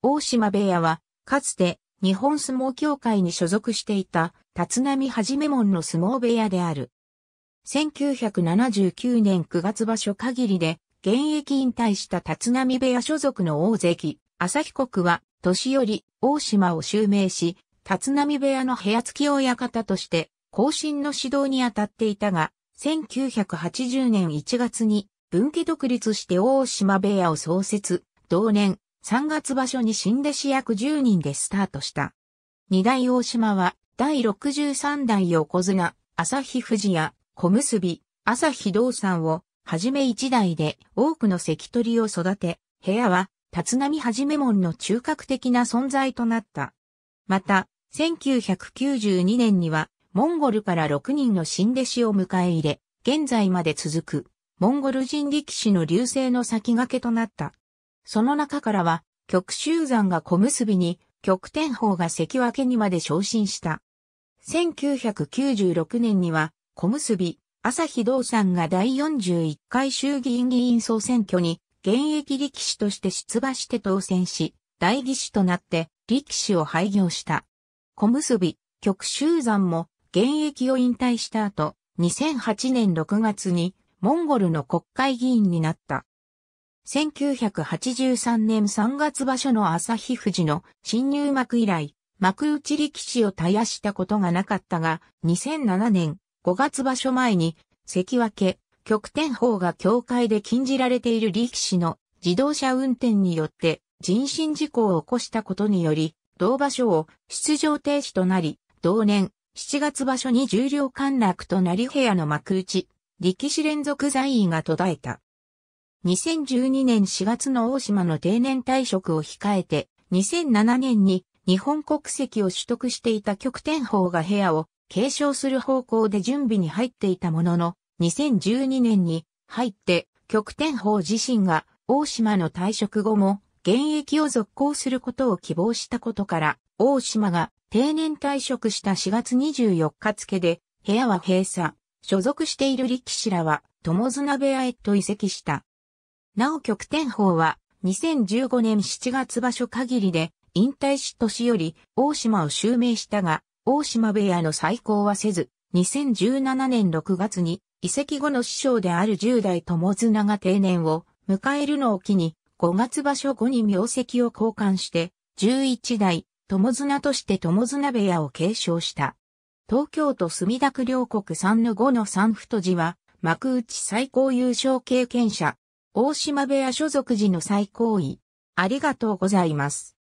大島部屋は、かつて日本相撲協会に所属していた立浪はじめ門の相撲部屋である。1979年9月場所限りで現役引退した立浪部屋所属の大関、朝被告は、年寄り、大島を襲名し、立浪部屋の部屋付き親方として、後進の指導に当たっていたが、1980年1月に、分岐独立して大島部屋を創設、同年、3月場所に新弟子約10人でスタートした。二大大島は、第63代横綱、朝日富士や小結、朝日道山を、はじめ一代で多くの関取を育て、部屋は、立浪はじめ門の中核的な存在となった。また、1992年には、モンゴルから6人の新弟子を迎え入れ、現在まで続く、モンゴル人力士の流星の先駆けとなった。その中からは、極州山が小結びに、極天法が関脇にまで昇進した。1996年には、小結び、朝日道さんが第41回衆議院議員総選挙に、現役力士として出馬して当選し、大義士となって力士を廃業した。小結び、極州山も現役を引退した後、2008年6月にモンゴルの国会議員になった。1983年3月場所の朝日富士の新入幕以来、幕内力士を絶やしたことがなかったが、2007年5月場所前に、関脇、極天法が協会で禁じられている力士の自動車運転によって人身事故を起こしたことにより、同場所を出場停止となり、同年7月場所に重量陥落となり部屋の幕内、力士連続在位が途絶えた。2012年4月の大島の定年退職を控えて、2007年に日本国籍を取得していた極天法が部屋を継承する方向で準備に入っていたものの、2012年に入って極天法自身が大島の退職後も現役を続行することを希望したことから、大島が定年退職した4月24日付で部屋は閉鎖、所属している力士らは友綱部屋へと移籍した。なお極天法は、2015年7月場所限りで、引退し年より、大島を襲名したが、大島部屋の再興はせず、2017年6月に、遺跡後の師匠である10代友綱が定年を迎えるのを機に、5月場所後に名跡を交換して、11代友綱として友綱部屋を継承した。東京都墨田区両国3の5の3太寺は、幕内最高優勝経験者、大島部屋所属時の最高位。ありがとうございます。